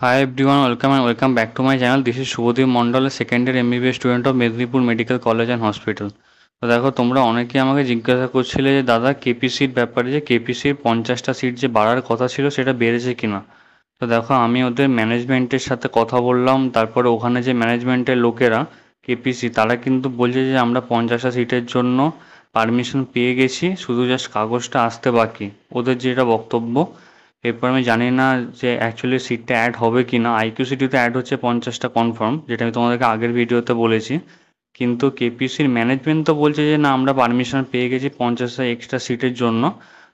high everyone welcome and welcome back to my channel this is Shubhadeep Mondal second year MBBS student of Medinipur medical college and hospital তো দেখো তোমরা অনেকেই আমাকে জিজ্ঞাসা করছিলে যে দাদা কেপিসির ব্যাপারে যে কেপিসির পঞ্চাশটা সিট যে বাড়ার কথা ছিল সেটা বেড়েছে কি না তো দেখো আমি ওদের ম্যানেজমেন্টের সাথে কথা বললাম তারপরে ওখানে যে ম্যানেজমেন্টের লোকেরা কেপিসি তারা কিন্তু বলছে যে আমরা পঞ্চাশটা সিটের জন্য পারমিশন পেয়ে গেছি শুধু জাস্ট কাগজটা আসতে বাকি ওদের যেটা বক্তব্য এরপর আমি জানি না যে অ্যাকচুয়ালি সিটটা অ্যাড হবে কি না আইকিউ সিটিতে অ্যাড হচ্ছে পঞ্চাশটা কনফার্ম যেটা আমি তোমাদেরকে আগের ভিডিওতে বলেছি কিন্তু কেপিসির ম্যানেজমেন্ট তো বলছে যে না আমরা পারমিশন পেয়ে গেছি পঞ্চাশটা এক্সট্রা সিটের জন্য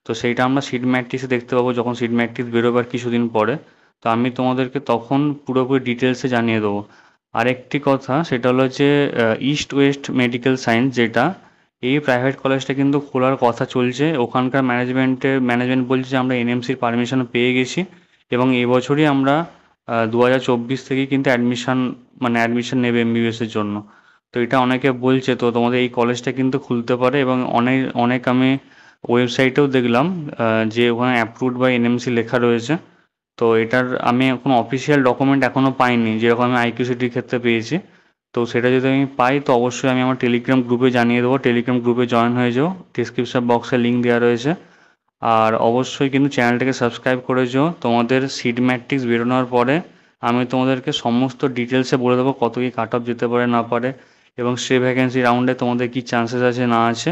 তো সেইটা আমরা সিট ম্যাট্রিক্সে দেখতে পাবো যখন সিট ম্যাট্রিক্স বেরোবার কিছুদিন পরে তো আমি তোমাদেরকে তখন পুরোপুরি ডিটেলসে জানিয়ে দেবো আরেকটি কথা সেটা হলো যে ইস্ট ওয়েস্ট মেডিকেল সায়েন্স যেটা এই প্রাইভেট কলেজটা কিন্তু খোলার কথা চলছে ওখানকার ম্যানেজমেন্টের ম্যানেজমেন্ট বলছে যে আমরা এনএমসির পারমিশন পেয়ে গেছি এবং এবছরই আমরা দু হাজার চব্বিশ থেকেই কিন্তু অ্যাডমিশন মানে অ্যাডমিশন নেবে এমবিবিএসের জন্য তো এটা অনেকে বলছে তো তোমাদের এই কলেজটা কিন্তু খুলতে পারে এবং অনেক অনেক আমি ওয়েবসাইটেও দেখলাম যে ওখানে অ্যাপ্রুভড বা এনএমসি লেখা রয়েছে তো এটার আমি এখন অফিসিয়াল ডকুমেন্ট এখনও পাইনি যেরকম আমি আইকিউসিটির ক্ষেত্রে পেয়েছি তো সেটা যদি আমি পাই তো অবশ্যই আমি আমার টেলিগ্রাম গ্রুপে জানিয়ে দেবো টেলিগ্রাম গ্রুপে জয়েন হয়ে যাও ডিসক্রিপশন বক্সে লিঙ্ক দেওয়া রয়েছে আর অবশ্যই কিন্তু চ্যানেলটাকে সাবস্ক্রাইব করে যাও তোমাদের সিট ম্যাট্রিক্স বেরোনোর পরে আমি তোমাদেরকে সমস্ত ডিটেলসে বলে দেবো কত কী কাট অফ যেতে পারে না পারে এবং সে ভ্যাকেন্সি রাউন্ডে তোমাদের কী চান্সেস আছে না আছে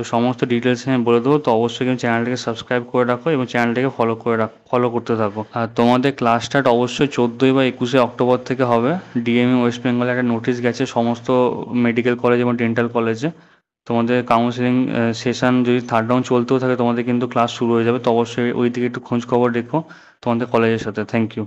তো সমস্ত ডিটেলস আমি বলে দেবো তো অবশ্যই কিন্তু চ্যানেলটাকে সাবস্ক্রাইব করে রাখো এবং চ্যানেলটাকে ফলো করে রাখো ফলো করতে থাকো আর তোমাদের ক্লাস স্টার্ট অবশ্যই চোদ্দোই বা একুশে অক্টোবর থেকে হবে ডিএমই ওয়েস্ট বেঙ্গলে একটা নোটিশ গেছে সমস্ত মেডিকেল কলেজ এবং ডেন্টাল কলেজে তোমাদের কাউন্সিলিং সেশন যদি থার্ড রাউন্ড চলতেও থাকে তোমাদের কিন্তু ক্লাস শুরু হয়ে যাবে তো অবশ্যই ওই দিকে একটু খোঁজ খবর রেখো তোমাদের কলেজের সাথে থ্যাংক ইউ